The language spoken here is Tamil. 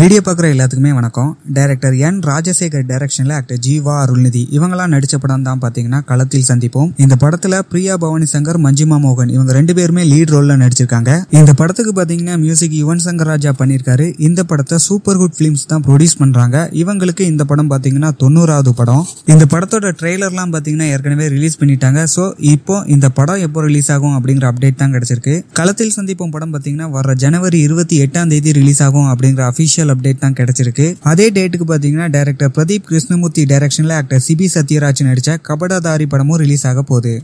வீடியோ பார்க்குற எல்லாத்துக்குமே வணக்கம் டைரக்டர் என் ராஜசேகர் டைரக்ஷனில் ஆக்டர் ஜீவா அருள்நிதி இவங்களாம் நடித்த படம் தான் பார்த்தீங்கன்னா களத்தில் சந்திப்போம் இந்த படத்தில் பிரியா பவானி சங்கர் மஞ்சிமா மோகன் இவங்க ரெண்டு பேருமே லீட் ரோலில் நடிச்சிருக்காங்க இந்த படத்துக்கு பார்த்தீங்கன்னா மியூசிக் யுவன் சங்கர் ராஜா பண்ணியிருக்காரு இந்த படத்தை சூப்பர் குட் ஃபிலிம்ஸ் தான் ப்ரொடியூஸ் பண்ணுறாங்க இவங்களுக்கு இந்த படம் பார்த்தீங்கன்னா தொண்ணூறாவது படம் இந்த படத்தோட ட்ரெய்லர்லாம் பார்த்தீங்கன்னா ஏற்கனவே ரிலீஸ் பண்ணிட்டாங்க ஸோ இப்போ இந்த படம் எப்போ ரிலீஸ் ஆகும் அப்படிங்கிற அப்டேட் தான் கிடைச்சிருக்கு களத்தில் சந்திப்போம் படம் பார்த்தீங்கன்னா வர ஜனவரி இருபத்தி எட்டாம் தேதி ரிலீஸ் ஆகும் அப்படிங்கிற அஃபிஷியல் அபிஷியல் அப்டேட் தான் கிடைச்சிருக்கு அதே டேட்டுக்கு பாத்தீங்கன்னா டேரக்டர் பிரதீப் கிருஷ்ணமூர்த்தி டைரக்ஷனில் ஆக்டர் சிபி சத்யராஜ் நடித்த கபடதாரி படமும் ரிலீஸ் ஆக போகுது